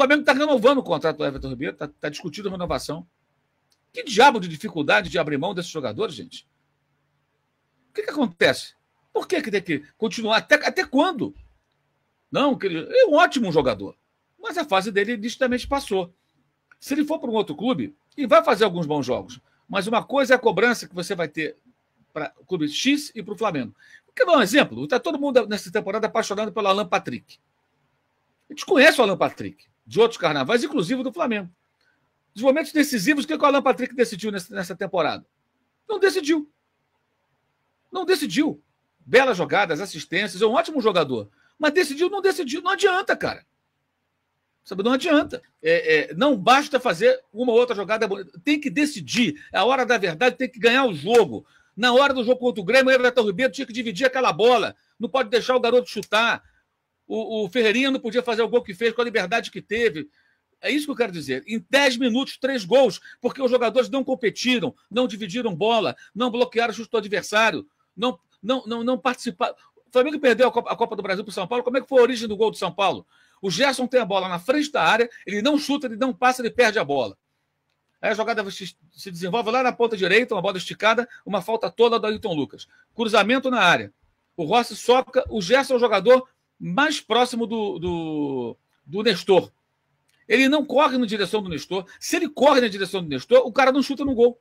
Flamengo está renovando o contrato do Everton Ribeiro, está tá discutindo a renovação. Que diabo de dificuldade de abrir mão desses jogadores, gente? O que, que acontece? Por que, que tem que continuar? Até, até quando? Não, ele é um ótimo jogador. Mas a fase dele nitidamente passou. Se ele for para um outro clube, ele vai fazer alguns bons jogos. Mas uma coisa é a cobrança que você vai ter para o clube X e para o Flamengo. Quer dar um exemplo? Está todo mundo nessa temporada apaixonado pelo Alan Patrick. A gente conhece o Alan Patrick de outros carnavais, inclusive do Flamengo. Os momentos decisivos, o que o Alan Patrick decidiu nessa temporada? Não decidiu. Não decidiu. Belas jogadas, assistências, é um ótimo jogador. Mas decidiu, não decidiu. Não adianta, cara. Sabe, não adianta. É, é, não basta fazer uma outra jogada bonita. Tem que decidir. É a hora da verdade, tem que ganhar o jogo. Na hora do jogo contra o Grêmio, o Everton Ribeiro tinha que dividir aquela bola. Não pode deixar o garoto chutar o, o Ferreirinha não podia fazer o gol que fez com a liberdade que teve. É isso que eu quero dizer. Em 10 minutos, três gols, porque os jogadores não competiram, não dividiram bola, não bloquearam o chute do adversário, não, não, não, não participaram. O Flamengo perdeu a Copa, a Copa do Brasil para o São Paulo. Como é que foi a origem do gol do São Paulo? O Gerson tem a bola na frente da área, ele não chuta, ele não passa, ele perde a bola. Aí a jogada se desenvolve lá na ponta direita, uma bola esticada, uma falta toda do Ayrton Lucas. Cruzamento na área. O Rossi soca, o Gerson é o jogador mais próximo do, do, do Nestor. Ele não corre na direção do Nestor. Se ele corre na direção do Nestor, o cara não chuta no gol.